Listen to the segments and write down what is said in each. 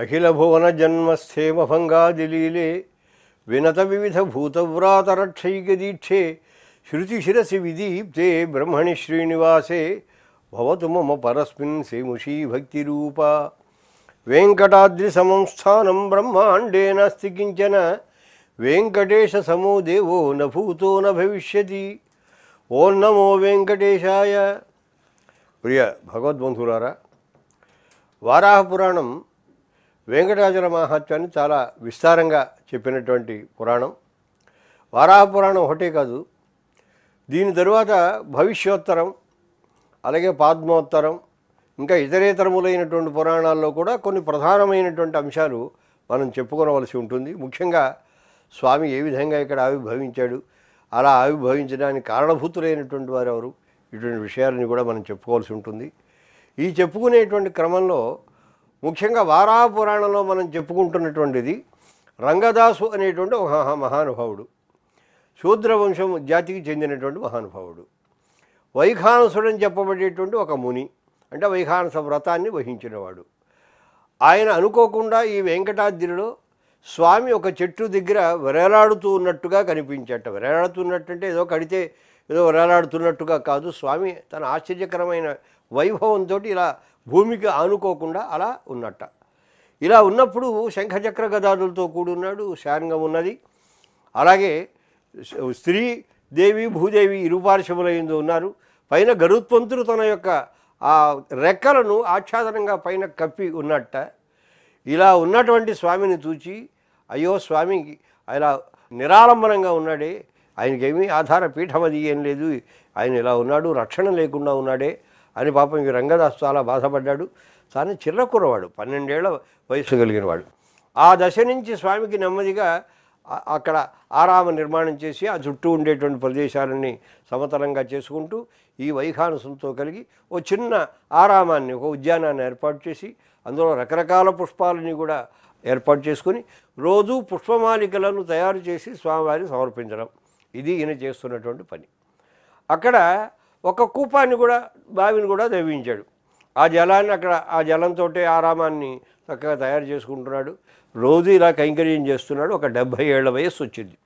అఖిల భువన జన్మస్థేమభంగాదిలీలే వినత వివిధ భూతవ్రాతరక్షైక దీక్షే శృతిశిరసి విదీప్తే బ్రహ్మణి శ్రీనివాసే భవతు మమ పరస్మిన్ శ్రీముషీ భక్తి రూప వెంకటాద్రి సంస్థానం బ్రహ్మాండే నాస్తి కించన వెంకటేశ సమో దేవో నభూతో న భవిష్యతి ఓం నమో వెంకటేశాయ ప్రియ భగవద్బంధులారా వారాహపురాణం వెంకటాచల మహాత్వాన్ని చాలా విస్తారంగా చెప్పినటువంటి పురాణం వారాహ పురాణం ఒకటే కాదు దీని తరువాత భవిష్యోత్తరం అలాగే పాద్మోత్తరం ఇంకా ఇతరేతరములైనటువంటి పురాణాల్లో కూడా కొన్ని ప్రధానమైనటువంటి అంశాలు మనం చెప్పుకోవలసి ఉంటుంది ముఖ్యంగా స్వామి ఏ విధంగా ఇక్కడ ఆవిర్భవించాడు అలా ఆవిర్భవించడానికి కారణభూతులైనటువంటి వారు ఎవరు ఇటువంటి విషయాలని కూడా మనం చెప్పుకోవాల్సి ఉంటుంది ఈ చెప్పుకునేటువంటి క్రమంలో ముఖ్యంగా వారాపురాణంలో మనం చెప్పుకుంటున్నటువంటిది రంగదాసు అనేటువంటి ఒక మహానుభావుడు శూద్రవంశం జాతికి చెందినటువంటి మహానుభావుడు వైఖానసుడని చెప్పబడేటువంటి ఒక ముని అంటే వైఖానస వ్రతాన్ని వహించినవాడు ఆయన అనుకోకుండా ఈ వెంకటాద్రిలో స్వామి ఒక చెట్టు దగ్గర వెరలాడుతూ ఉన్నట్టుగా కనిపించట వెరలాడుతున్నట్టంటే ఏదో కడితే ఏదో వెరలాడుతున్నట్టుగా కాదు స్వామి తన ఆశ్చర్యకరమైన వైభవంతో ఇలా భూమికి ఆనుకోకుండా అలా ఉన్నట్ట ఇలా ఉన్నప్పుడు శంఖచక్ర గదాదులతో కూడున్నాడు శారంగం ఉన్నది అలాగే స్త్రీ దేవి భూదేవి ఇరుపార్శ్వములైందో ఉన్నారు పైన గరుత్వంతుడు తన యొక్క ఆ రెక్కలను ఆచ్ఛాదనంగా పైన కప్పి ఉన్నట్ట ఇలా ఉన్నటువంటి స్వామిని చూచి అయ్యో స్వామి ఆయన నిరాలంబనంగా ఉన్నాడే ఆయనకేమీ ఆధార పీఠమది ఏం లేదు ఆయన ఇలా ఉన్నాడు రక్షణ లేకుండా ఉన్నాడే అని పాపం ఈ రంగదాస్ చాలా బాధపడ్డాడు కానీ చిర్ర కుర్రవాడు పన్నెండేళ్ల వయసు కలిగినవాడు ఆ దశ నుంచి స్వామికి నెమ్మదిగా అక్కడ ఆరామ నిర్మాణం చేసి ఆ చుట్టూ ఉండేటువంటి ప్రదేశాలన్నీ సమతలంగా చేసుకుంటూ ఈ వైఖానసంతో కలిగి ఓ చిన్న ఆరామాన్ని ఒక ఉద్యానాన్ని ఏర్పాటు చేసి అందులో రకరకాల పుష్పాలని కూడా ఏర్పాటు చేసుకుని రోజు పుష్పమాలికలను తయారు చేసి స్వామివారికి సమర్పించడం ఇది ఈయన చేస్తున్నటువంటి పని అక్కడ ఒక కూపాన్ని కూడా బావిని కూడా దవ్వించాడు ఆ జలాన్ని అక్కడ ఆ జలంతో ఆ రామాన్ని చక్కగా తయారు చేసుకుంటున్నాడు రోజు ఇలా కైంకర్యం చేస్తున్నాడు ఒక డెబ్భై ఏళ్ల వయస్సు వచ్చింది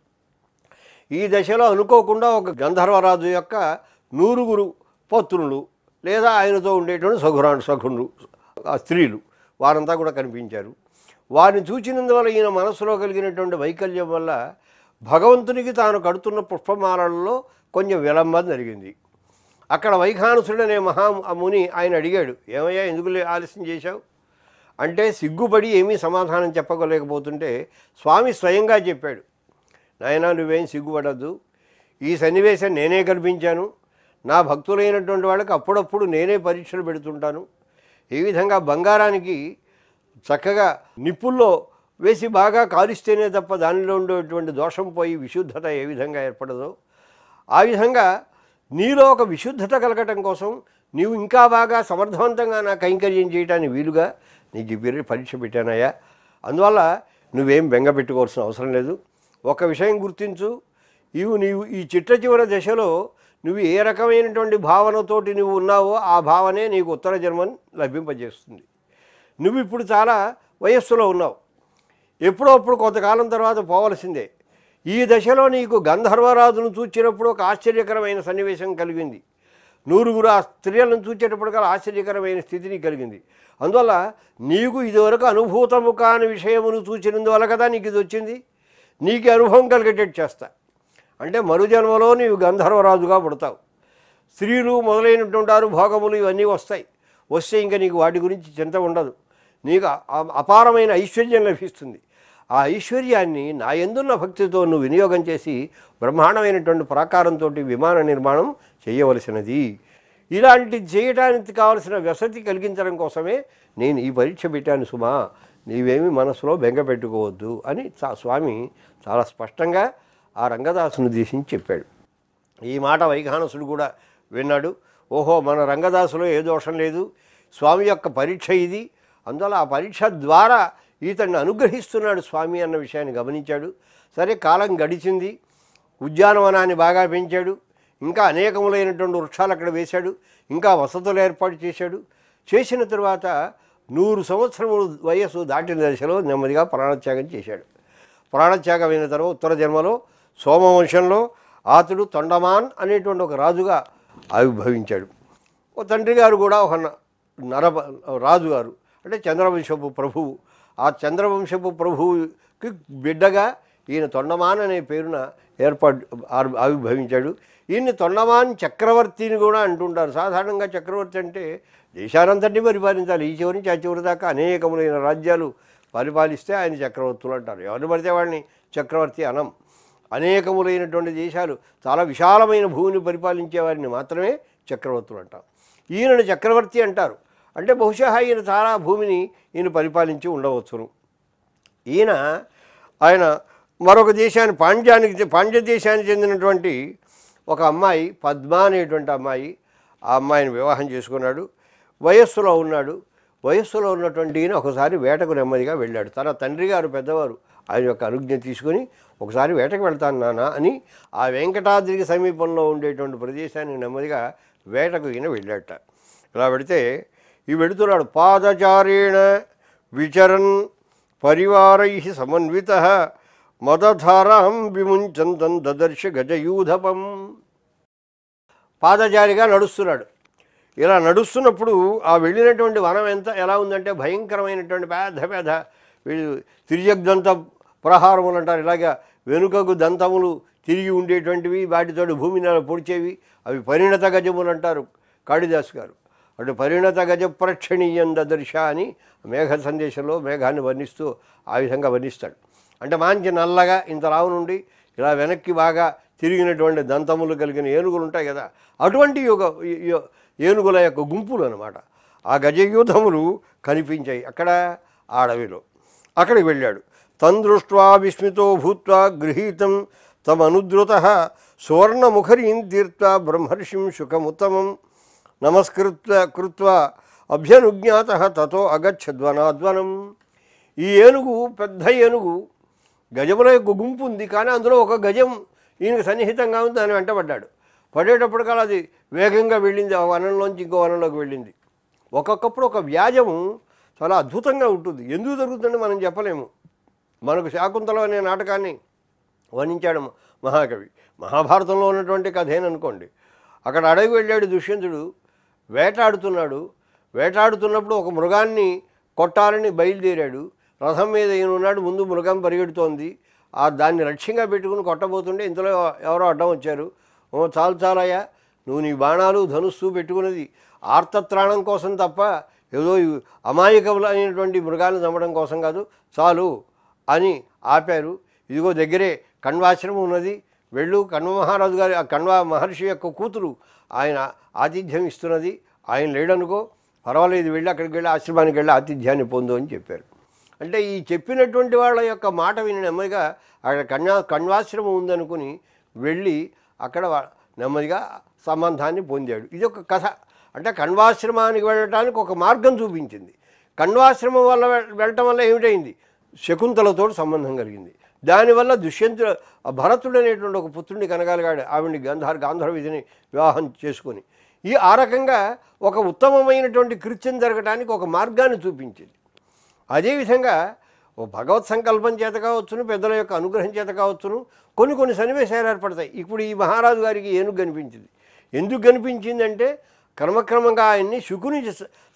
ఈ దశలో అనుకోకుండా ఒక గంధర్వరాజు యొక్క నూరుగురు పత్రులు లేదా ఆయనతో ఉండేటువంటి సఘురాను సఘుడు ఆ స్త్రీలు వారంతా కూడా కనిపించారు వారిని చూచినందువల్ల ఈయన మనసులో కలిగినటువంటి వైకల్యం వల్ల భగవంతునికి తాను కడుతున్న పుష్పమాలల్లో కొంచెం విలంబం జరిగింది అక్కడ వైఖానసుడు అనే మహా ముని ఆయన అడిగాడు ఏమయ్యా ఎందుకు ఆలస్యం చేశావు అంటే సిగ్గుపడి ఏమీ సమాధానం చెప్పగలేకపోతుంటే స్వామి స్వయంగా చెప్పాడు నాయన నువ్వేం సిగ్గుపడద్దు ఈ సన్నివేశం నేనే కల్పించాను నా భక్తులైనటువంటి వాళ్ళకి అప్పుడప్పుడు నేనే పరీక్షలు పెడుతుంటాను ఈ విధంగా బంగారానికి చక్కగా నిప్పుల్లో వేసి బాగా కాలుస్తేనే తప్ప దానిలో ఉండేటువంటి దోషం పోయి విశుద్ధత ఏ విధంగా ఏర్పడదో ఆ విధంగా నీలో ఒక విశుద్ధత కలగటం కోసం నీవు ఇంకా బాగా సమర్థవంతంగా నా కైంకర్యం చేయడానికి వీలుగా నీ ఈ పరీక్ష పెట్టానయ్యా అందువల్ల నువ్వేం బెంగ పెట్టుకోవాల్సిన అవసరం లేదు ఒక విషయం గుర్తించు ఇవి నీవు ఈ చిట్ట చివర దశలో నువ్వు ఏ రకమైనటువంటి భావనతోటి నువ్వు ఉన్నావో ఆ భావనే నీకు ఉత్తర జన్మని లభింపజేస్తుంది నువ్వు ఇప్పుడు చాలా వయస్సులో ఉన్నావు ఎప్పుడో అప్పుడు కొంతకాలం తర్వాత పోవలసిందే ఈ దశలో నీకు గంధర్వరాజును చూచినప్పుడు ఒక ఆశ్చర్యకరమైన సన్నివేశం కలిగింది నూరుగురు ఆ స్త్రీలను చూచేటప్పటికల్లా ఆశ్చర్యకరమైన స్థితిని కలిగింది అందువల్ల నీకు ఇదివరకు అనుభూతము కాని విషయమును చూచినందువల్ల కదా నీకు ఇది వచ్చింది నీకు అనుభవం కలిగేటట్టు చేస్తా అంటే మరుజన్మలో నీవు గంధర్వరాజుగా పుడతావు స్త్రీలు మొదలైనటువంటి వారు భోగములు ఇవన్నీ వస్తాయి వస్తే ఇంకా నీకు వాటి గురించి చింత ఉండదు నీకు అపారమైన ఐశ్వర్యం లభిస్తుంది ఆ ఐశ్వర్యాన్ని నా ఎందున్న భక్తితో నువ్వు వినియోగం చేసి బ్రహ్మాండమైనటువంటి ప్రాకారంతో విమాన నిర్మాణం చేయవలసినది ఇలాంటి చేయడానికి కావలసిన వసతి కలిగించడం కోసమే నేను ఈ పరీక్ష పెట్టాను సుమా నీవేమి మనసులో బెంగ పెట్టుకోవద్దు అని స్వామి చాలా స్పష్టంగా ఆ రంగదాసును ఉద్దేశించి చెప్పాడు ఈ మాట వైఘానసుడు కూడా విన్నాడు ఓహో మన రంగదాసులో ఏ దోషం లేదు స్వామి యొక్క పరీక్ష ఇది అందువల్ల ఆ పరీక్ష ద్వారా ఇతన్ని అనుగ్రహిస్తున్నాడు స్వామి అన్న విషయాన్ని గమనించాడు సరే కాలం గడిచింది ఉద్యానవనాన్ని బాగా పెంచాడు ఇంకా అనేకములైనటువంటి వృక్షాలు అక్కడ వేశాడు ఇంకా వసతులు ఏర్పాటు చేశాడు చేసిన తర్వాత నూరు సంవత్సరములు వయస్సు దాటిన దశలో నెమ్మదిగా ప్రాణత్యాగం చేశాడు ప్రాణత్యాగం అయిన తర్వాత ఉత్తర జన్మలో సోమవంశంలో ఆతుడు తొండమాన్ అనేటువంటి ఒక రాజుగా ఆవిర్భవించాడు ఓ తండ్రి గారు కూడా ఒక నర రాజుగారు అంటే చంద్రవంశపు ప్రభువు ఆ చంద్రవంశపు ప్రభువుకి బిడ్డగా ఈయన తొండమాన్ అనే పేరున ఏర్పాటు ఆవిర్భవించాడు ఈయన్ని తొండమాన్ చక్రవర్తిని కూడా అంటుంటారు సాధారణంగా చక్రవర్తి అంటే దేశానంతటినీ పరిపాలించాలి ఈ చివరి నుంచి ఆ చివరి దాకా అనేకములైన రాజ్యాలు పరిపాలిస్తే ఆయన చక్రవర్తులు అంటారు ఎవరిని పడితే వాడిని చక్రవర్తి అనం అనేకములైనటువంటి దేశాలు చాలా విశాలమైన భూమిని పరిపాలించే వారిని మాత్రమే చక్రవర్తులు అంటారు ఈయనను చక్రవర్తి అంటారు అంటే బహుశా ఈయన చాలా భూమిని ఈయన పరిపాలించి ఉండవచ్చును ఈయన ఆయన మరొక దేశాన్ని పాండ్యానికి పాండ్య దేశానికి చెందినటువంటి ఒక అమ్మాయి పద్మ అనేటువంటి అమ్మాయి ఆ అమ్మాయిని వివాహం చేసుకున్నాడు వయస్సులో ఉన్నాడు వయస్సులో ఉన్నటువంటి ఈయన ఒకసారి వేటకు నెమ్మదిగా వెళ్ళాడు తన తండ్రి గారు పెద్దవారు ఆయన యొక్క అనుజ్ఞ తీసుకుని ఒకసారి వేటకు వెళ్తాను నానా అని ఆ వెంకటాద్రికి సమీపంలో ఉండేటువంటి ప్రదేశానికి నెమ్మదిగా వేటకు ఈయన వెళ్ళాట ఇలా పెడితే ఇవి వెళుతున్నాడు పాదచారేణ విచరన్ పరివారై సమన్విత మదధారాం విముంచంతం దదర్శ గజయూధపం పాదచారిగా నడుస్తున్నాడు ఇలా నడుస్తున్నప్పుడు ఆ వెళ్ళినటువంటి వనం ఎంత ఎలా ఉందంటే భయంకరమైనటువంటి పెద్ద పెద్ద వీళ్ళు దంత ప్రహారములు అంటారు ఇలాగా వెనుకకు దంతములు తిరిగి ఉండేటువంటివి వాటితోటి నెల పొడిచేవి అవి పరిణత గజములు అంటారు కాళిదాసు గారు అటు పరిణత గజ ప్రక్షణీయంద అని మేఘ సందేశంలో మేఘాన్ని వర్ణిస్తూ ఆ విధంగా వర్ణిస్తాడు అంటే మాంచి నల్లగా ఇంత రావు నుండి ఇలా వెనక్కి బాగా తిరిగినటువంటి దంతములు కలిగిన ఏనుగులు ఉంటాయి కదా అటువంటి యుగ ఏనుగుల యొక్క గుంపులు అనమాట ఆ గజయూధములు కనిపించాయి అక్కడ ఆ అడవిలో అక్కడికి వెళ్ళాడు తందృష్వా విస్మితో భూత్వా గృహీతం తమనుద్రుత సువర్ణముఖరీం తీర్త బ్రహ్మర్షిం సుఖముత్తమం నమస్కృత్వ కృత్వ అభ్యనుజ్ఞాత తతో అగచ్చధ్వనాధ్వనం ఈ ఏనుగు పెద్ద ఏనుగు గజముల యొక్క గుంపు ఉంది కానీ అందులో ఒక గజం ఈయనకు సన్నిహితంగా ఉంది దాని వెంటబడ్డాడు పడేటప్పటికల్లా అది వేగంగా వెళ్ళింది ఆ వనంలోంచి ఇంకో వనంలోకి వెళ్ళింది ఒక్కొక్కప్పుడు ఒక వ్యాజము చాలా అద్భుతంగా ఉంటుంది ఎందుకు జరుగుతుందని మనం చెప్పలేము మనకు శాకుంతలం అనే నాటకాన్ని వర్ణించాడు మహాకవి మహాభారతంలో ఉన్నటువంటి కథేననుకోండి అక్కడ అడవి వెళ్ళాడు దుష్యంతుడు వేటాడుతున్నాడు వేటాడుతున్నప్పుడు ఒక మృగాన్ని కొట్టాలని బయలుదేరాడు రథం మీద ఉన్నాడు ముందు మృగం పరిగెడుతోంది ఆ దాన్ని లక్ష్యంగా పెట్టుకుని కొట్టబోతుంటే ఇంతలో ఎవరో అడ్డం వచ్చారు ఓ చాలు చాలయ్యా నువ్వు నీ బాణాలు ధనుస్సు పెట్టుకున్నది ఆర్తత్రాణం కోసం తప్ప ఏదో అమాయకములైనటువంటి మృగాలను చంపడం కోసం కాదు చాలు అని ఆపారు ఇదిగో దగ్గరే కణ్వాశ్రమం ఉన్నది వెళ్ళు కణ్వ మహారాజు గారి ఆ కణ్వ మహర్షి యొక్క కూతురు ఆయన ఆతిథ్యం ఇస్తున్నది ఆయన లేడనుకో పర్వాలేదు వెళ్ళి అక్కడికి వెళ్ళి ఆశ్రమానికి వెళ్ళి ఆతిథ్యాన్ని పొందు అని చెప్పారు అంటే ఈ చెప్పినటువంటి వాళ్ళ యొక్క మాట విని నెమ్మదిగా అక్కడ కన్యా కణ్వాశ్రమం ఉందనుకుని వెళ్ళి అక్కడ నెమ్మదిగా సంబంధాన్ని పొందాడు ఇది ఒక కథ అంటే కణ్వాశ్రమానికి వెళ్ళటానికి ఒక మార్గం చూపించింది కణ్వాశ్రమం వల్ల వెళ్ళటం వల్ల ఏమిటైంది శకుంతలతో సంబంధం కలిగింది దానివల్ల దుష్యంతుడు భరతుడు అనేటువంటి ఒక పుత్రుడిని కనగలిగాడు ఆవిడ్ని గంధార్ గాంధర్వ విధిని వివాహం చేసుకొని ఈ ఆ రకంగా ఒక ఉత్తమమైనటువంటి కృత్యం జరగడానికి ఒక మార్గాన్ని చూపించింది అదేవిధంగా ఓ భగవత్ సంకల్పం చేత కావచ్చును పెద్దల యొక్క అనుగ్రహం చేత కావచ్చును కొన్ని కొన్ని సన్నివేశాలు ఏర్పడతాయి ఇప్పుడు ఈ మహారాజు గారికి ఏనుగు కనిపించింది ఎందుకు కనిపించిందంటే క్రమక్రమంగా ఆయన్ని శుకుని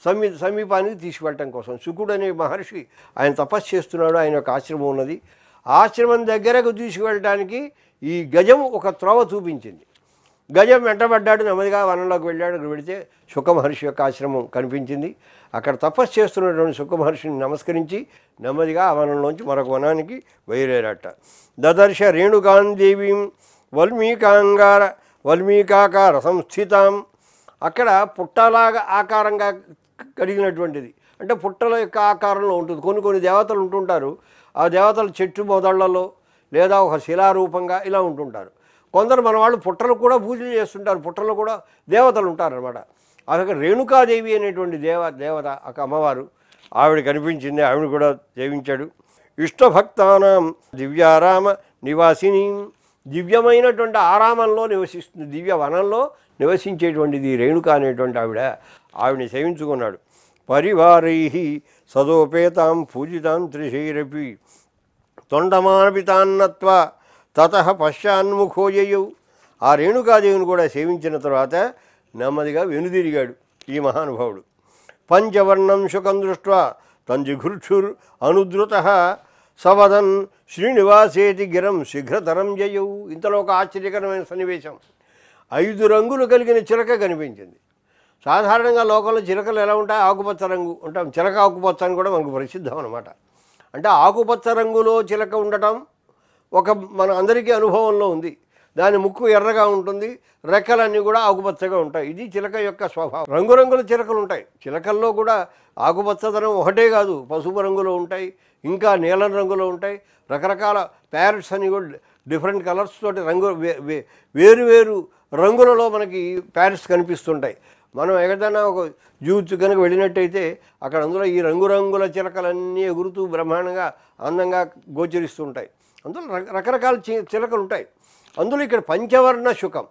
సమీ సమీపానికి తీసుకువెళ్ళటం కోసం శుకుడు అనే మహర్షి ఆయన తపస్సు చేస్తున్నాడు ఆయన యొక్క ఆశ్రమం ఉన్నది ఆశ్రమం దగ్గరకు తీసుకువెళ్ళడానికి ఈ గజం ఒక త్రోవ చూపించింది గజం వెంటబడ్డాడు నెమ్మదిగా వనంలోకి వెళ్ళాడు అక్కడ పెడితే సుఖమహర్షి యొక్క ఆశ్రమం కనిపించింది అక్కడ తపస్సు చేస్తున్నటువంటి సుఖమహర్షిని నమస్కరించి నెమ్మదిగా ఆ వనంలోంచి మరొక వనానికి బయలుదేరాట దదర్శ రేణుకాందేవీం వల్మీకాంగార వల్మీకాకార సంస్థితాం అక్కడ పుట్టలాగా ఆకారంగా కలిగినటువంటిది అంటే పుట్టల యొక్క ఆకారంలో ఉంటుంది కొన్ని కొన్ని దేవతలు ఉంటుంటారు ఆ దేవతలు చెట్టు మొదళ్లలో లేదా ఒక శిలారూపంగా ఇలా ఉంటుంటారు కొందరు మన వాళ్ళు పుట్టలు కూడా పూజలు చేస్తుంటారు పుట్టలు కూడా దేవతలు ఉంటారనమాట అక్కడ రేణుకాదేవి అనేటువంటి దేవ దేవత ఒక అమ్మవారు ఆవిడ కనిపించింది ఆవిడ కూడా సేవించాడు ఇష్టభక్తానం దివ్యారామ నివాసిని దివ్యమైనటువంటి ఆరామంలో నివసిస్తుంది దివ్య వనంలో నివసించేటువంటిది రేణుక అనేటువంటి ఆవిడ ఆవిడని సేవించుకున్నాడు పరివారై సదోపేతాం పూజితాం త్రిశైరపి తొండమానపితాన్నత్వ తత పశ్చాన్ముఖోజయ్యవు ఆ రేణుకాదేవిని కూడా సేవించిన తర్వాత నెమ్మదిగా వెనుదిరిగాడు ఈ మహానుభావుడు పంచవర్ణం శుకం దృష్ట్వా తంజిఘుర్షుర్ అనుద్రుత సవదన్ శ్రీనివాసేతి గిరం శీఘ్రతరం జయవు ఇంతలో ఒక ఆశ్చర్యకరమైన సన్నివేశం ఐదు రంగులు కలిగిన చిలక కనిపించింది సాధారణంగా లోకంలో చిలకలు ఎలా ఉంటాయి ఆకుపచ్చ రంగు ఉంటాం చిలక ఆకుపచ్చ అని కూడా మనకు ప్రసిద్ధం అనమాట అంటే ఆకుపచ్చ రంగులో చిలక ఉండటం ఒక మన అందరికీ అనుభవంలో ఉంది దాని ముక్కు ఎర్రగా ఉంటుంది రెక్కలన్నీ కూడా ఆకుపచ్చగా ఉంటాయి ఇది చిలక యొక్క స్వభావం రంగురంగుల చిలకలు ఉంటాయి చిలకల్లో కూడా ఆకుపచ్చదనం ఒకటే కాదు పసుపు రంగులో ఉంటాయి ఇంకా నీలం రంగులో ఉంటాయి రకరకాల ప్యారెట్స్ అని కూడా డిఫరెంట్ కలర్స్ తోటి రంగు వేరు వేరు రంగులలో మనకి ప్యారెట్స్ కనిపిస్తుంటాయి మనం ఎక్కడైనా ఒక జూత్ కనుక వెళ్ళినట్టయితే అక్కడ అందులో ఈ రంగురంగుల చిలకలన్నీ ఎగురుతూ బ్రహ్మాండంగా అందంగా గోచరిస్తుంటాయి అందులో రకరకాల చిలకలు ఉంటాయి అందులో ఇక్కడ పంచవర్ణ సుఖం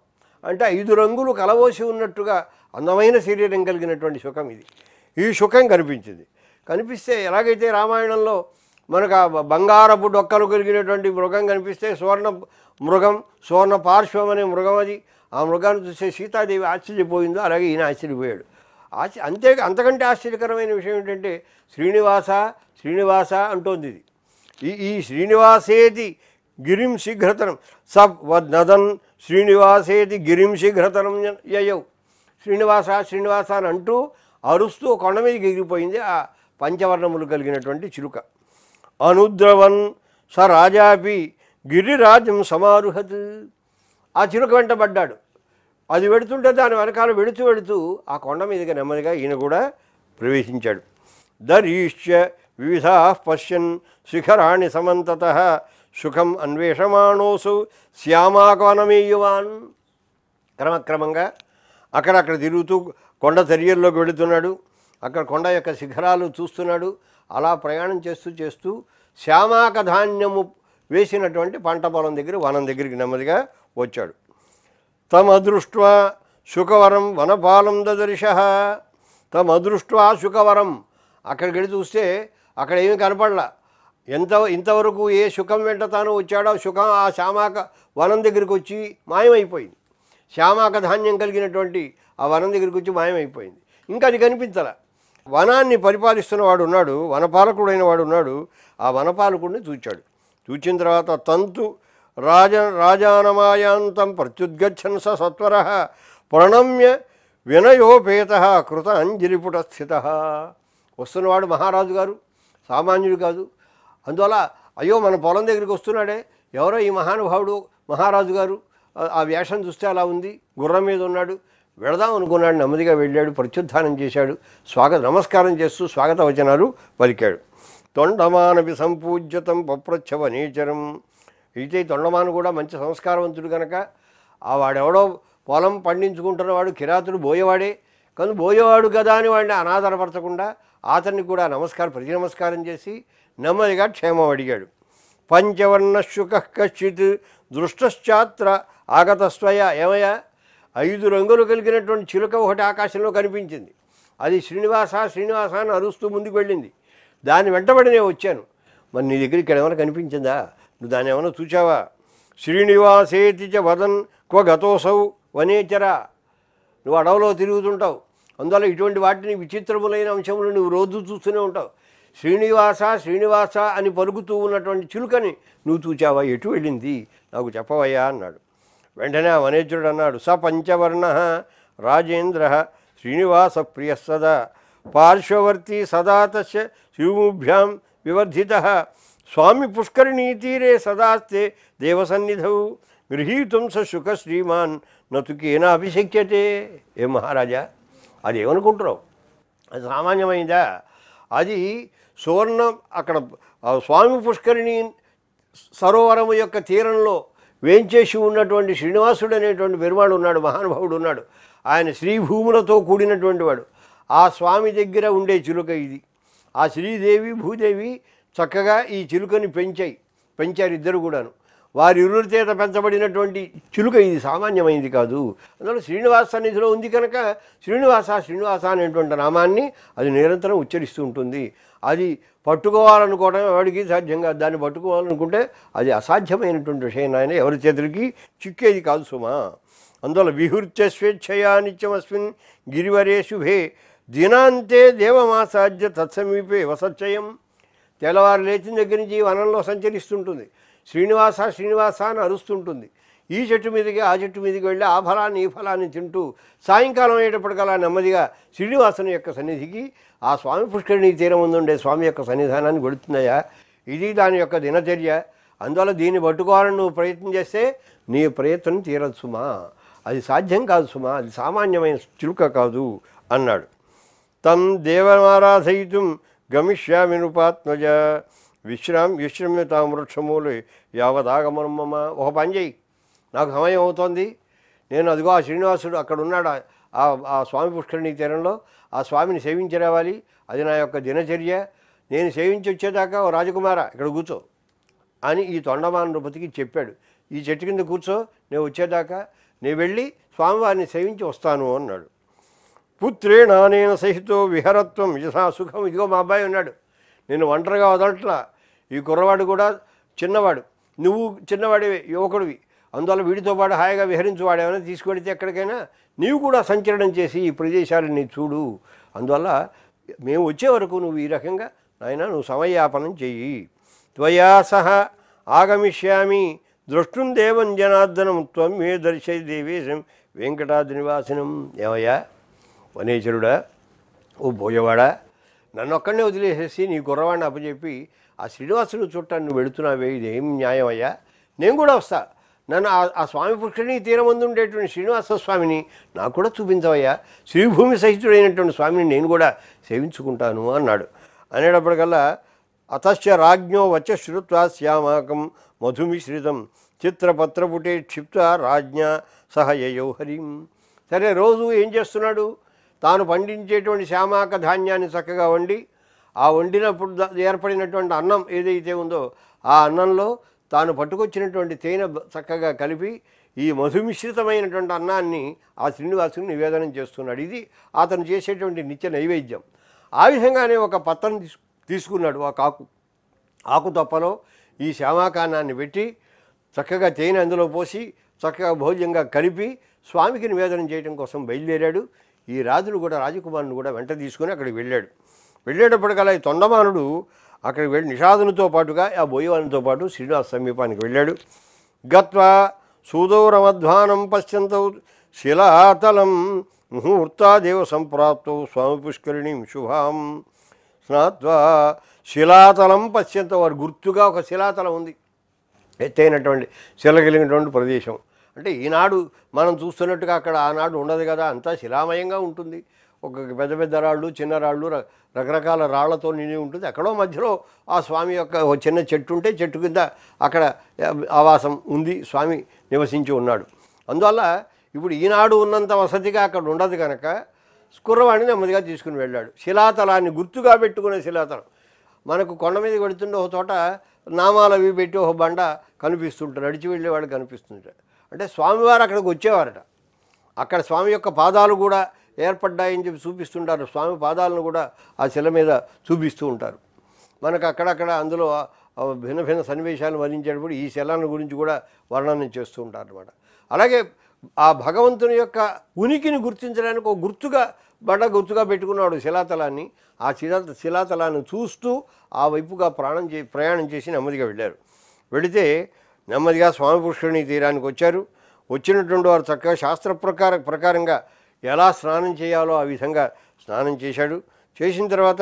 అంటే ఐదు రంగులు కలవోసి ఉన్నట్టుగా అందమైన శరీరం కలిగినటువంటి సుఖం ఇది ఈ సుఖం కనిపించింది కనిపిస్తే ఎలాగైతే రామాయణంలో మనకు ఆ బంగారపు డొక్కలు కలిగినటువంటి మృగం కనిపిస్తే స్వర్ణ మృగం స్వర్ణ పార్శ్వం అనే మృగం అది ఆ మృగాన్ని చూసే సీతాదేవి ఆశ్చర్యపోయిందో అలాగే ఈయన ఆశ్చర్యపోయాడు ఆశ్చర్య అంతే అంతకంటే ఆశ్చర్యకరమైన విషయం ఏంటంటే శ్రీనివాస శ్రీనివాస అంటోంది ఇది ఈ ఈ శ్రీనివాసేది గిరిం శీఘ్రతరం సబ్ వదన్ శ్రీనివాసేది గిరిం శీఘ్రతరం యయౌ శ్రీనివాస శ్రీనివాస అని అంటూ అరుస్తూ కొండ మీద ఎగిరిపోయింది ఆ పంచవర్ణములు కలిగినటువంటి చిలుక అనుద్రవన్ స రాజాపి గిరిరాజం సమారుహత్ ఆ చిలుక వెంట పడ్డాడు అది వెడుతుంటే దాని వెనకాల వెడుతూ వెడుతూ ఆ కొండ మీదుగా నెమ్మదిగా ఈయన కూడా ప్రవేశించాడు దరీష్య వివిధ పశ్యన్ శిఖరాణి సమంతత సుఖం అన్వేషమాణోసు శ్యామాకోనమేయువాన్ క్రమక్రమంగా అక్కడక్కడ తిరుగుతూ కొండ చర్యల్లోకి వెళుతున్నాడు అక్కడ కొండ యొక్క శిఖరాలు చూస్తున్నాడు అలా ప్రయాణం చేస్తూ చేస్తూ శ్యామాక ధాన్యము వేసినటువంటి పంట పొలం దగ్గర వనం దగ్గరికి నెమ్మదిగా వచ్చాడు తమదృష్ట్వా శుకవరం వనపాలం దదర్శ తమదృష్ట్వా శుకవరం అక్కడికి వెళ్ళి చూస్తే అక్కడ ఏమీ కనపడలా ఎంత ఇంతవరకు ఏ సుఖం వెంట తాను వచ్చాడో సుఖం ఆ శ్యామాక వనం దగ్గరికి వచ్చి మాయమైపోయింది శ్యామాక ధాన్యం కలిగినటువంటి ఆ వనం దగ్గరికి వచ్చి మాయమైపోయింది ఇంకా అది కనిపించాల వనాన్ని పరిపాలిస్తున్న వాడు ఉన్నాడు వనపాలకుడైన వాడు ఉన్నాడు ఆ వనపాలకుడిని చూచాడు చూచిన తర్వాత తంతు రాజ రాజానమాయాంతం ప్రత్యుద్గచ్చన్ స సత్వర ప్రణమ్య వినయోపేత కృత అంజలిపుట స్థిత వస్తున్నవాడు మహారాజు గారు సామాన్యుడు కాదు అందువల్ల అయ్యో మన పొలం దగ్గరికి వస్తున్నాడే ఎవరో ఈ మహానుభావుడు మహారాజు గారు ఆ వేషం చూస్తే అలా ఉంది గుర్రం మీద ఉన్నాడు వెళదాం అనుకున్నాడు నెమ్మదిగా వెళ్ళాడు ప్రత్యుద్ధానం చేశాడు స్వాగత నమస్కారం చేస్తూ స్వాగత వచనాలు పలికాడు తొండమానవి సంపూజ్యతం పప్రచ్ఛవ నేచరం ఇటు తొండమాను కూడా మంచి సంస్కారవంతుడు కనుక ఆ వాడెవడో పొలం పండించుకుంటున్న వాడు కిరాతుడు బోయేవాడే కానీ బోయేవాడు కదా అని వాడిని అనాదరపరచకుండా అతన్ని కూడా నమస్కారం ప్రతి నమస్కారం చేసి నెమ్మదిగా క్షేమం అడిగాడు పంచవర్ణ శుక కశ్చిత్ దృష్టశ్చాత్ర ఆగతస్వయ ఏమయ్యా ఐదు రంగులు కలిగినటువంటి చిలుక ఒకటి ఆకాశంలో కనిపించింది అది శ్రీనివాస శ్రీనివాస అని అరుస్తూ ముందుకు వెళ్ళింది దాని వెంటబడి నేను వచ్చాను మరి నీ దగ్గర ఇక్కడ ఏమైనా కనిపించిందా నువ్వు దాన్ని ఏమైనా చూచావా శ్రీనివాసేతి చ వదన్ క్వ గతోసౌ వనేచరా నువ్వు అడవులో తిరుగుతుంటావు అందువల్ల ఇటువంటి వాటిని విచిత్రములైన అంశములు నువ్వు రోజు చూస్తూనే ఉంటావు శ్రీనివాస శ్రీనివాస అని పలుకుతూ ఉన్నటువంటి చిలుకని నువ్వు చూచావా ఎటు వెళ్ళింది నాకు చెప్పవయ్యా అన్నాడు వెంటనే ఆ వనేచరుడు అన్నాడు స పంచవర్ణ రాజేంద్ర శ్రీనివాస ప్రియ సదా పార్శ్వవర్తి సదా తస్య శివుభ్యాం వివర్ధిత స్వామి పుష్కరిణీ తీరే సదాస్తే దేవసన్నిధవు గృహీతం స శుక శ్రీమాన్ నతుకేనా అభిషక్యతే ఏ మహారాజా అది ఏమనుకుంటున్నావు అది సామాన్యమైందా అది సువర్ణం అక్కడ స్వామి పుష్కరిణి సరోవరం యొక్క తీరంలో వేంచేసి ఉన్నటువంటి శ్రీనివాసుడు అనేటువంటి పెరువాడు ఉన్నాడు మహానుభావుడు ఉన్నాడు ఆయన శ్రీభూములతో కూడినటువంటి వాడు ఆ స్వామి దగ్గర ఉండే చిలుక ఇది ఆ శ్రీదేవి భూదేవి చక్కగా ఈ చిలుకని పెంచాయి పెంచారు ఇద్దరు కూడాను వారి ఇరువురి చేత పెంచబడినటువంటి చిలుక ఇది సామాన్యమైనది కాదు అందులో శ్రీనివాస సన్నిధిలో ఉంది కనుక శ్రీనివాస శ్రీనివాస అనేటువంటి నామాన్ని అది నిరంతరం ఉచ్చరిస్తూ ఉంటుంది అది పట్టుకోవాలనుకోవడం వాడికి సాధ్యంగా దాన్ని పట్టుకోవాలనుకుంటే అది అసాధ్యమైనటువంటి విషయం ఆయన ఎవరి చేతులకి చిక్కేది కాదు సుమా అందువల్ల విహృత్య స్వేచ్ఛయా నిత్యమస్మిన్ గిరివరే శుభే దినాంతే దేవమాసాధ్య తత్సమీపే వసచ్చయం తెల్లవారు లేచిన దగ్గర నుంచి వనంలో సంచరిస్తుంటుంది శ్రీనివాస శ్రీనివాస అని అరుస్తుంటుంది ఈ చెట్టు మీదకి ఆ చెట్టు మీదకి వెళ్ళి ఆ ఫలాన్ని ఈ ఫలాన్ని తింటూ సాయంకాలం అయ్యేటప్పటికల్లా నెమ్మదిగా శ్రీనివాసుని యొక్క సన్నిధికి ఆ స్వామి పుష్కరిణి తీరం ముందు ఉండే స్వామి యొక్క సన్నిధానాన్ని గడుతున్నాయా ఇది దాని యొక్క దినచర్య అందువల్ల దీన్ని పట్టుకోవాలని నువ్వు ప్రయత్నం చేస్తే నీ ప్రయత్నం తీరచ్చుమా అది సాధ్యం కాదు సుమా అది సామాన్యమైన చిలుక కాదు అన్నాడు తం దేవమారాధయితం నృపాత్మజ విశ్రామ్ విశ్రమ్య తామృక్షమూలు యావదాగమనం అమ్మ ఒక పని చేయి నాకు సమయం అవుతోంది నేను అదిగో ఆ శ్రీనివాసుడు అక్కడ ఉన్నాడు ఆ స్వామి పుష్కరిణి తీరంలో ఆ స్వామిని సేవించి రావాలి అది నా యొక్క దినచర్య నేను సేవించి వచ్చేదాకా ఓ రాజకుమార ఇక్కడ కూర్చో అని ఈ తొండమాన నృపతికి చెప్పాడు ఈ చెట్టు కింద కూర్చో నేను వచ్చేదాకా నేను వెళ్ళి స్వామివారిని సేవించి వస్తాను అన్నాడు పుత్రేణ నేను సహితో విహరత్వం యథా సుఖం ఇదిగో మా అబ్బాయి ఉన్నాడు నేను ఒంటరిగా వదలట్లా ఈ కుర్రవాడు కూడా చిన్నవాడు నువ్వు చిన్నవాడివి యువకుడివి అందువల్ల వీడితో పాటు హాయిగా విహరించు వాడేమైనా తీసుకువెడితే ఎక్కడికైనా నీవు కూడా సంచలనం చేసి ఈ ప్రదేశాలని చూడు అందువల్ల మేము వచ్చే వరకు నువ్వు ఈ రకంగా నాయన నువ్వు సమయాపనం చెయ్యి త్వయా సహ ఆగమిష్యామి దృష్టుం దేవం జనార్దనం త్వం మే దర్శయ దేవేశం వెంకటాద్రి నివాసనం ఏమయ్యా వనేచరుడా ఓ బోయవాడా నన్ను ఒక్కడనే వదిలేసేసి నీ గుర్రవాడిని అప్పచెప్పి ఆ శ్రీనివాసుడు చుట్టాన్ని నువ్వు వెళుతున్నావే ఇదేం న్యాయమయ్యా నేను కూడా వస్తా నన్ను ఆ స్వామి పుష్కరిణి తీరమందు ఉండేటువంటి శ్రీనివాస స్వామిని నాకు కూడా చూపించవయ్యా శ్రీభూమి సహితుడైనటువంటి స్వామిని నేను కూడా సేవించుకుంటాను అన్నాడు అనేటప్పటికల్లా అతశ్చ రాజ్ఞో వచ్చ శ్రుత్వ శ్యామాకం మధుమిశ్రితం చిత్రపత్రపుటే క్షిప్త రాజ్ఞ సహయయోహరిం సరే రోజు ఏం చేస్తున్నాడు తాను పండించేటువంటి శ్యామాక ధాన్యాన్ని చక్కగా వండి ఆ వండినప్పుడు ఏర్పడినటువంటి అన్నం ఏదైతే ఉందో ఆ అన్నంలో తాను పట్టుకొచ్చినటువంటి తేనె చక్కగా కలిపి ఈ మధుమిశ్రితమైనటువంటి అన్నాన్ని ఆ శ్రీనివాసుని నివేదనం చేస్తున్నాడు ఇది అతను చేసేటువంటి నిత్య నైవేద్యం ఆ విధంగానే ఒక పత్రం తీసుకున్నాడు ఒక ఆకు ఆకు తొప్పలో ఈ శ్యామాకాన్నాన్ని పెట్టి చక్కగా తేనె అందులో పోసి చక్కగా భోజ్యంగా కలిపి స్వామికి నివేదనం చేయడం కోసం బయలుదేరాడు ఈ రాజులు కూడా రాజకుమారుని కూడా వెంట తీసుకుని అక్కడికి వెళ్ళాడు వెళ్ళేటప్పటికల్లా ఈ తొండమానుడు అక్కడికి వెళ్ళి నిషాదునితో పాటుగా ఆ బోయవానితో పాటు శ్రీనివాస సమీపానికి వెళ్ళాడు గత్వా సుదూరమధ్వానం పశ్చంత శిలాతలం ముహూర్తాదేవ సంప్రాప్తౌ స్వామి పుష్కరిణి శుభాం స్నాత్వా శిలాతలం పశ్చంత వారు గుర్తుగా ఒక శిలాతలం ఉంది ఎత్తైనటువంటి శిల కలిగినటువంటి ప్రదేశం అంటే ఈనాడు మనం చూస్తున్నట్టుగా అక్కడ ఆనాడు ఉండదు కదా అంతా శిలామయంగా ఉంటుంది ఒక పెద్ద పెద్ద రాళ్ళు చిన్న రాళ్ళు రకరకాల రాళ్లతో నిండి ఉంటుంది ఎక్కడో మధ్యలో ఆ స్వామి యొక్క చిన్న చెట్టు ఉంటే చెట్టు కింద అక్కడ ఆవాసం ఉంది స్వామి నివసించి ఉన్నాడు అందువల్ల ఇప్పుడు ఈనాడు ఉన్నంత వసతిగా అక్కడ ఉండదు కనుక స్కుర్రవాణి నెమ్మదిగా తీసుకుని వెళ్ళాడు శిలాతలాన్ని గుర్తుగా పెట్టుకునే శిలాతలం మనకు కొండ మీద పెడుతుండే ఒక చోట నామాలవి పెట్టి ఒక బండ కనిపిస్తుంటారు నడిచి వెళ్ళే కనిపిస్తుంటారు అంటే స్వామివారు అక్కడికి వచ్చేవారట అక్కడ స్వామి యొక్క పాదాలు కూడా ఏర్పడ్డాయని చెప్పి చూపిస్తుంటారు స్వామి పాదాలను కూడా ఆ శిల మీద చూపిస్తూ ఉంటారు మనకు అక్కడక్కడ అందులో భిన్న భిన్న సన్నివేశాలు వర్ణించేటప్పుడు ఈ శిలాల గురించి కూడా వర్ణన చేస్తూ ఉంటారు అనమాట అలాగే ఆ భగవంతుని యొక్క ఉనికిని గుర్తించడానికి ఒక గుర్తుగా బట్ట గుర్తుగా పెట్టుకున్నాడు శిలాతలాన్ని ఆ శిలా శిలాతలాన్ని చూస్తూ ఆ వైపుగా ప్రాణం చే ప్రయాణం చేసి నెమ్మదిగా వెళ్ళారు వెళితే నెమ్మదిగా స్వామి పుష్కరిణి తీరానికి వచ్చారు వచ్చినటువంటి వారు చక్కగా శాస్త్ర ప్రకార ప్రకారంగా ఎలా స్నానం చేయాలో ఆ విధంగా స్నానం చేశాడు చేసిన తర్వాత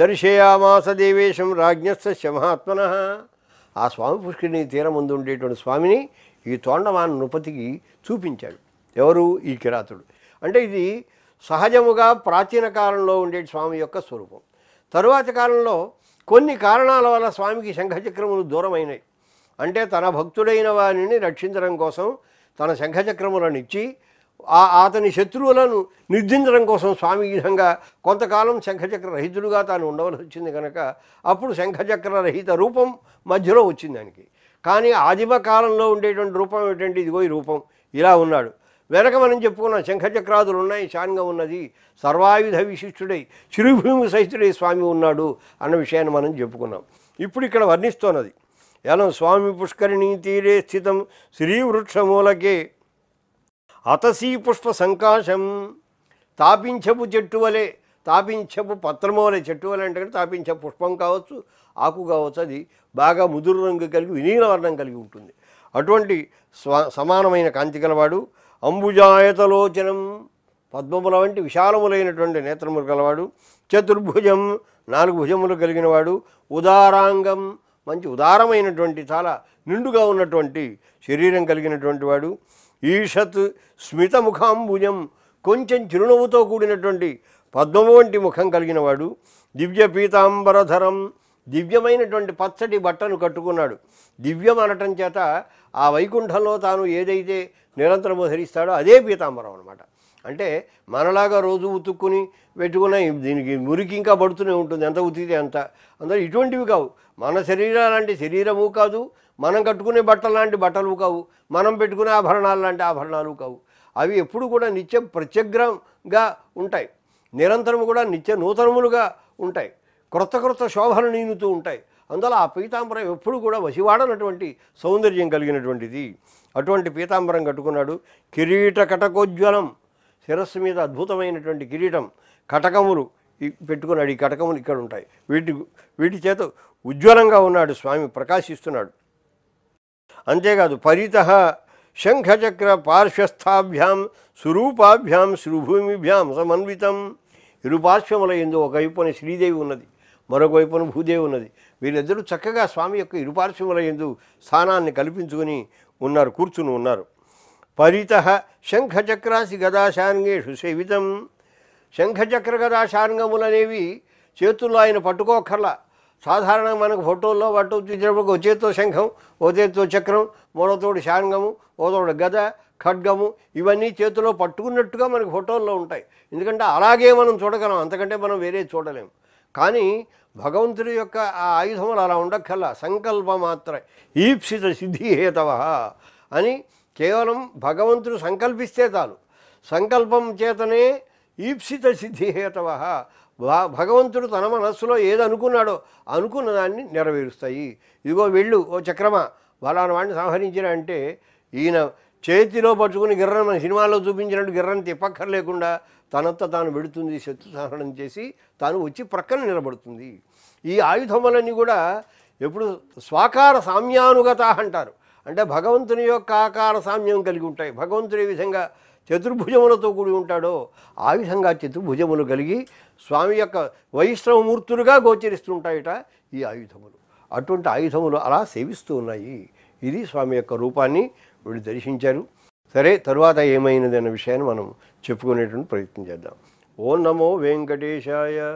దర్శయామాస దేవేశం రాజ్ఞస్థ శమహాత్మన ఆ స్వామి పుష్కరిణి తీరం ముందు ఉండేటువంటి స్వామిని ఈ తోండమాన నృపతికి చూపించాడు ఎవరు ఈ కిరాతుడు అంటే ఇది సహజముగా ప్రాచీన కాలంలో ఉండే స్వామి యొక్క స్వరూపం తరువాతి కాలంలో కొన్ని కారణాల వల్ల స్వామికి శంఖచక్రములు దూరమైనాయి అంటే తన భక్తుడైన వారిని రక్షించడం కోసం తన శంఖచక్రములను ఇచ్చి అతని శత్రువులను నిర్దించడం కోసం స్వామి విధంగా కొంతకాలం శంఖచక్ర రహితుడుగా తాను ఉండవలసి వచ్చింది కనుక అప్పుడు శంఖచక్ర రహిత రూపం మధ్యలో వచ్చింది దానికి కానీ ఆదిమ కాలంలో ఉండేటువంటి రూపం ఏంటంటే ఇదిగో ఈ రూపం ఇలా ఉన్నాడు వెనక మనం చెప్పుకున్న శంఖచక్రాదులు ఉన్నాయి శాన్గా ఉన్నది సర్వాయుధ విశిష్టుడై చిరుభూమి సహితుడై స్వామి ఉన్నాడు అన్న విషయాన్ని మనం చెప్పుకున్నాం ఇప్పుడు ఇక్కడ వర్ణిస్తున్నది యాలం స్వామి పుష్కరిణీ తీరే స్థితం శ్రీవృక్షమూలకే అతసీ పుష్ప సంకాశం తాపించపు చెట్టు వలె తాపించపు పత్రము వలె చెట్టు వలె అంటే తాపించ పుష్పం కావచ్చు ఆకు కావచ్చు అది బాగా ముదురు రంగు కలిగి వినీల వర్ణం కలిగి ఉంటుంది అటువంటి స్వ సమానమైన కాంతి గలవాడు అంబుజాయతలోచనం పద్మముల వంటి విశాలములైనటువంటి నేత్రములు గలవాడు చతుర్భుజం నాలుగు భుజములు కలిగినవాడు ఉదారాంగం మంచి ఉదారమైనటువంటి చాలా నిండుగా ఉన్నటువంటి శరీరం కలిగినటువంటి వాడు ఈషత్ స్మిత ముఖాంబుజం కొంచెం చిరునవ్వుతో కూడినటువంటి పద్మము వంటి ముఖం కలిగిన వాడు దివ్య పీతాంబరధరం దివ్యమైనటువంటి పచ్చటి బట్టను కట్టుకున్నాడు దివ్యం అనటం చేత ఆ వైకుంఠంలో తాను ఏదైతే నిరంతరము ధరిస్తాడో అదే పీతాంబరం అనమాట అంటే మనలాగా రోజు ఉతుక్కుని పెట్టుకున్న దీనికి మురికి ఇంకా పడుతూనే ఉంటుంది ఎంత ఉతికితే అంత అందరూ ఇటువంటివి కావు మన శరీరం లాంటి శరీరము కాదు మనం కట్టుకునే బట్టలు లాంటి బట్టలు కావు మనం పెట్టుకునే ఆభరణాలు లాంటి ఆభరణాలు కావు అవి ఎప్పుడు కూడా నిత్యం ప్రత్యగ్రంగా ఉంటాయి నిరంతరము కూడా నిత్య నూతనములుగా ఉంటాయి క్రొత్త క్రొత్త శోభలు నీనుతూ ఉంటాయి అందువల్ల ఆ పీతాంబరం ఎప్పుడు కూడా వసివాడనటువంటి సౌందర్యం కలిగినటువంటిది అటువంటి పీతాంబరం కట్టుకున్నాడు కిరీట కటకోజ్వలం శిరస్సు మీద అద్భుతమైనటువంటి కిరీటం కటకములు పెట్టుకున్నాడు ఈ కటకములు ఇక్కడ ఉంటాయి వీటి వీటి చేత ఉజ్వలంగా ఉన్నాడు స్వామి ప్రకాశిస్తున్నాడు అంతేకాదు పరిత శంఖచక్ర పార్శ్వస్థాభ్యాం స్వరూపాభ్యాం శ్రీభూమిభ్యాం సమన్వితం ఇరుపార్శ్వముల ఎందు ఒకవైపున శ్రీదేవి ఉన్నది మరొక భూదేవి ఉన్నది వీళ్ళిద్దరూ చక్కగా స్వామి యొక్క ఇరుపార్శ్వముల ఎందు స్థానాన్ని కల్పించుకొని ఉన్నారు కూర్చుని ఉన్నారు పరిత శంఖచక్రాసి గదాశాంగేషు సేవితం శంఖచక్ర గదా అనేవి చేతుల్లో ఆయన పట్టుకోకర్లా సాధారణంగా మనకు ఫోటోల్లో పట్టు చూసినప్పుడు ఓ చేతితో శంఖం ఓ చేతితో చక్రం మూడోతోడు శారంగము ఓదోడు గద ఖడ్గము ఇవన్నీ చేతిలో పట్టుకున్నట్టుగా మనకు ఫోటోల్లో ఉంటాయి ఎందుకంటే అలాగే మనం చూడగలం అంతకంటే మనం వేరే చూడలేము కానీ భగవంతుడి యొక్క ఆ ఆయుధములు అలా ఉండక్కల్లా సంకల్పం మాత్రమే ఈప్సిత హేతవ అని కేవలం భగవంతుడు సంకల్పిస్తే చాలు సంకల్పం చేతనే ఈప్సిత సిద్ధిహేతవ భగవంతుడు తన మనస్సులో ఏదనుకున్నాడో అనుకున్న దాన్ని నెరవేరుస్తాయి ఇదిగో వెళ్ళు ఓ చక్రమ బలాన వాడిని సంహరించిన అంటే ఈయన చేతిలో పట్టుకుని గిర్రను మన సినిమాలో చూపించినట్టు గిర్రను తిప్పక్కర్లేకుండా తనంతా తాను పెడుతుంది శత్రు సంహరణం చేసి తాను వచ్చి ప్రక్కన నిలబడుతుంది ఈ ఆయుధములన్నీ కూడా ఎప్పుడు స్వాకార సామ్యానుగత అంటారు అంటే భగవంతుని యొక్క ఆకార సామ్యం కలిగి ఉంటాయి భగవంతుని విధంగా చతుర్భుజములతో కూడి ఉంటాడో ఆ విధంగా చతుర్భుజములు కలిగి స్వామి యొక్క వైష్ణవమూర్తులుగా గోచరిస్తుంటాయట ఈ ఆయుధములు అటువంటి ఆయుధములు అలా సేవిస్తూ ఉన్నాయి ఇది స్వామి యొక్క రూపాన్ని వీళ్ళు దర్శించారు సరే తరువాత ఏమైనది అన్న విషయాన్ని మనం చెప్పుకునేటువంటి ప్రయత్నం చేద్దాం ఓ నమో వెంకటేశాయ